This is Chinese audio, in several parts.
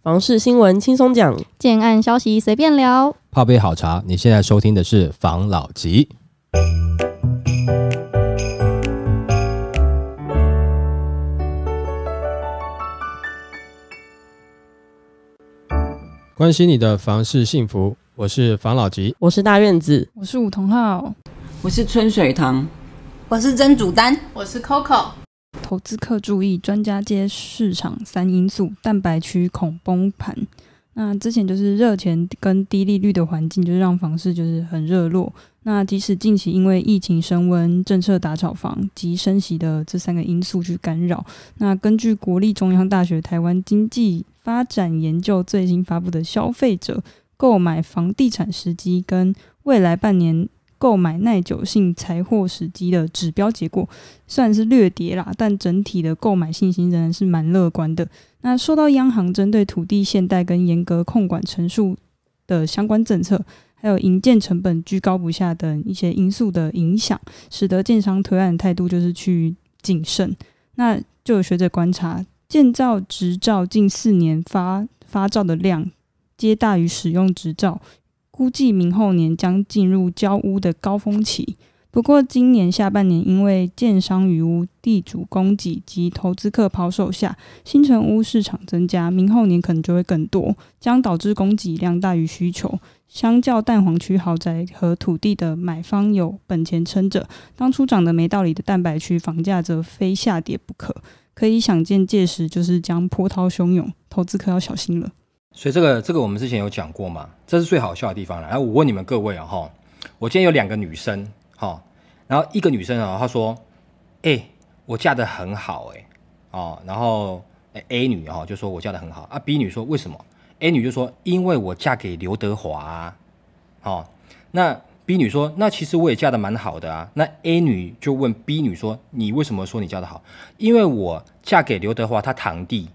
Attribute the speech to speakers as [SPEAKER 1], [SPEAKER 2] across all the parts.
[SPEAKER 1] 房事新闻轻松讲，建案消息随便聊，
[SPEAKER 2] 泡杯好茶。你现在收听的是房老吉，关心你的房事幸福，我是房老吉，我是大院子，
[SPEAKER 1] 我是武同浩，我是春水堂，我是曾祖丹，我是 Coco。投资客注意，专家接市场三因素，蛋白区恐崩盘。那之前就是热钱跟低利率的环境，就是让房市就是很热络。那即使近期因为疫情升温、政策打炒房及升息的这三个因素去干扰，那根据国立中央大学台湾经济发展研究最新发布的消费者购买房地产时机跟未来半年。购买耐久性财货时机的指标结果虽然是略跌啦，但整体的购买信心仍然是蛮乐观的。那说到央行针对土地限贷跟严格控管陈述的相关政策，还有营建成本居高不下等一些因素的影响，使得建商推案的态度就是去谨慎。那就有学者观察，建造执照近四年发发照的量皆大于使用执照。估计明后年将进入交屋的高峰期。不过今年下半年，因为建商与屋、地主供给及投资客抛售下，新城屋市场增加，明后年可能就会更多，将导致供给量大于需求。相较淡黄区豪宅和土地的买方有本钱撑着，当初涨得没道理的蛋白区房价则非下跌不可。可以想见，届时就是将波涛汹涌，投资客要小心
[SPEAKER 2] 了。所以这个这个我们之前有讲过嘛，这是最好笑的地方了。然后我问你们各位啊哈，我今天有两个女生哈，然后一个女生啊她说，哎，我嫁的很好哎哦，然后 A 女哈就说我嫁的很好啊，B 女说为什么？A 女就说因为我嫁给刘德华，哦，那 B 女说那其实我也嫁的蛮好的啊，那 A 女就问 B 女说你为什么说你嫁的好？因为我嫁给刘德华他堂弟，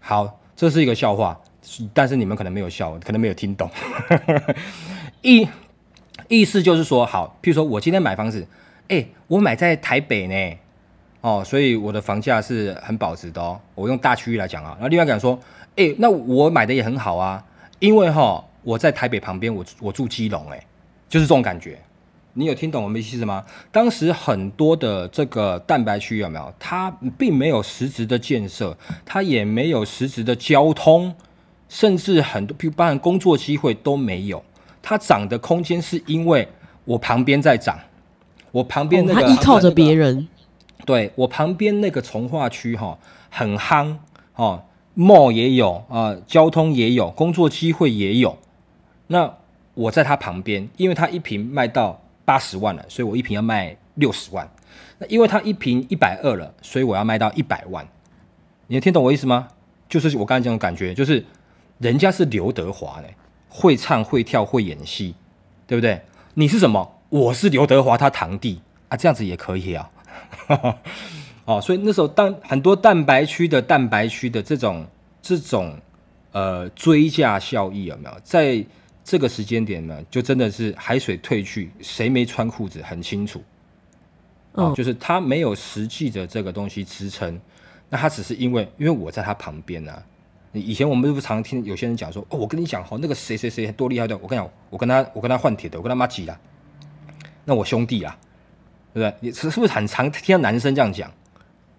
[SPEAKER 2] 好。这是一个笑话，但是你们可能没有笑，可能没有听懂。意意思就是说，好，譬如说我今天买房子，哎，我买在台北呢，哦，所以我的房价是很保值的哦。我用大区域来讲啊，然后另外讲说，哎，那我买的也很好啊，因为哈，我在台北旁边，我我住基隆，哎，就是这种感觉。你有听懂我们意思吗？当时很多的这个蛋白区有没有？它并没有实质的建设，它也没有实质的交通，甚至很多，比如当工作机会都没有。它涨的空间是因为我旁边在涨，我旁边那个它依靠着别人，对我旁边那个从化区哈，很夯哦 m a l l 也有啊，交通也有，工作机会也有。那我在它旁边，因为它一瓶卖到。八十万了，所以我一瓶要卖六十万。那因为它一瓶一百二了，所以我要卖到一百万。你能听懂我意思吗？就是我刚才这种感觉，就是人家是刘德华嘞，会唱会跳会演戏，对不对？你是什么？我是刘德华他堂弟啊，这样子也可以啊。哦，所以那时候当很多蛋白区的蛋白区的这种这种呃追加效益有没有在？这个时间点呢，就真的是海水退去，谁没穿裤子很清楚。嗯，就是他没有实际的这个东西支撑，那他只是因为，因为我在他旁边啊。以前我们是不是常听有些人讲说，哦，我跟你讲哈，那个谁谁谁多厉害的，我跟你讲，我跟他我跟他换铁的，我跟他妈挤了。那我兄弟啊，对不对？你是不是很常听到男生这样讲？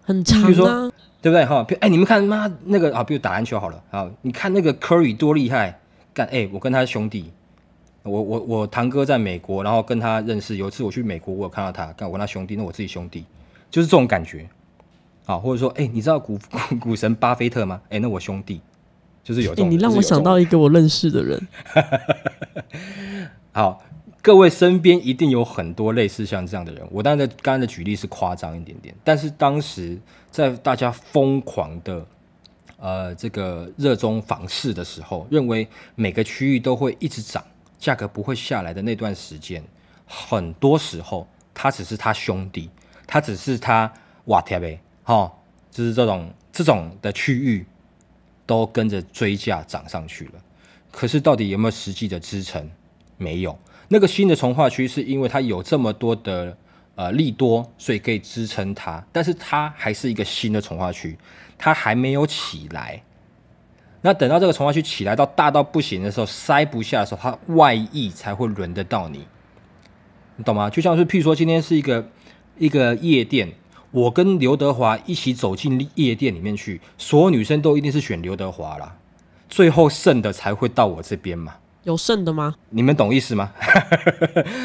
[SPEAKER 2] 很常。比如说，对不对？哈，哎，你们看妈那个啊，比如打篮球好了，啊，你看那个 Curry 多厉害。干哎，我跟他兄弟，我我我堂哥在美国，然后跟他认识。有一次我去美国，我有看到他。干，我跟他兄弟，那我自己兄弟，就是这种感觉。好，或者说，哎，你知道股股 神巴菲特吗？哎，那我兄弟就是有。你让我想到
[SPEAKER 1] 一个我认识的人。
[SPEAKER 2] 好，各位身边一定有很多类似像这样的人。我当然在刚刚的举例是夸张一点点，但是当时在大家疯狂的。呃，这个热衷房市的时候，认为每个区域都会一直涨，价格不会下来的那段时间，很多时候他只是他兄弟，他只是他瓦贴呗，哈，就是这种这种的区域都跟着追价涨上去了。可是到底有没有实际的支撑？没有。那个新的从化区是因为它有这么多的。呃，利多，所以可以支撑它，但是它还是一个新的从化区，它还没有起来。那等到这个从化区起来到大到不行的时候，塞不下的时候，它外溢才会轮得到你，你懂吗？就像是譬如说，今天是一个一个夜店，我跟刘德华一起走进夜店里面去，所有女生都一定是选刘德华啦，最后剩的才会到我这边嘛。
[SPEAKER 1] 有剩的吗？
[SPEAKER 2] 你们懂意思吗？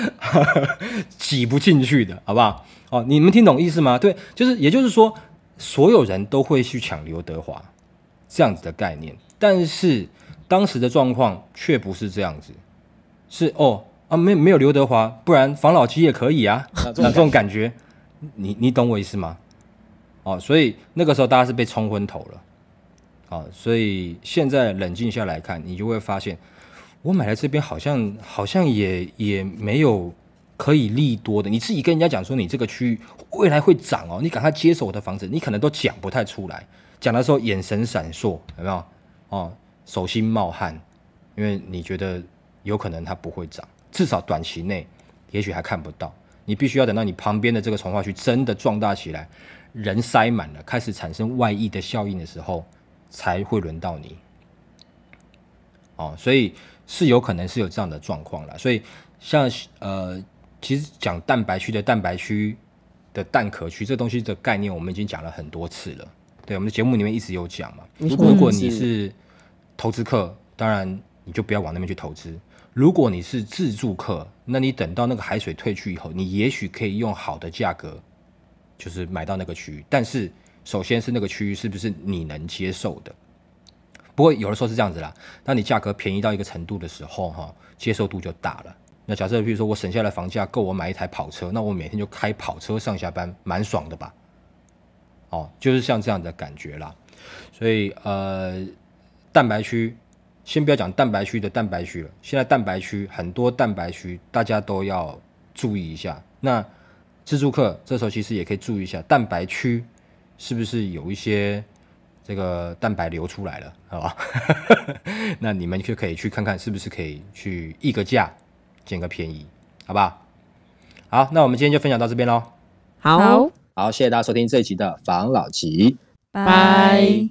[SPEAKER 2] 挤不进去的，好不好？哦，你们听懂意思吗？对，就是，也就是说，所有人都会去抢刘德华这样子的概念，但是当时的状况却不是这样子，是哦啊，没没有刘德华，不然防老七也可以啊，这种感觉，你你懂我意思吗？哦，所以那个时候大家是被冲昏头了，哦，所以现在冷静下来看，你就会发现。我买来这边好像好像也也没有可以利多的。你自己跟人家讲说你这个区域未来会涨哦，你赶快接手我的房子，你可能都讲不太出来。讲的时候眼神闪烁，有没有？哦，手心冒汗，因为你觉得有可能它不会涨，至少短期内也许还看不到。你必须要等到你旁边的这个从化区真的壮大起来，人塞满了，开始产生外溢的效应的时候，才会轮到你。哦，所以。是有可能是有这样的状况了，所以像呃，其实讲蛋白区的蛋白区的蛋壳区这东西的概念，我们已经讲了很多次了。对，我们的节目里面一直有讲嘛。如果你是投资客，当然你就不要往那边去投资。如果你是自助客，那你等到那个海水退去以后，你也许可以用好的价格，就是买到那个区域。但是首先是那个区域是不是你能接受的？不过有的时候是这样子啦，当你价格便宜到一个程度的时候，哈，接受度就大了。那假设比如说我省下来房价够我买一台跑车，那我每天就开跑车上下班，蛮爽的吧？哦，就是像这样的感觉啦。所以呃，蛋白区，先不要讲蛋白区的蛋白区了，现在蛋白区很多蛋白区大家都要注意一下。那自助客这时候其实也可以注意一下，蛋白区是不是有一些？这个蛋白流出来了，好吧？那你们就可以去看看，是不是可以去议个价，捡个便宜，好吧？好，那我们今天就分享到这边喽。好好，谢谢大家收听这一集的防老集，
[SPEAKER 1] 拜。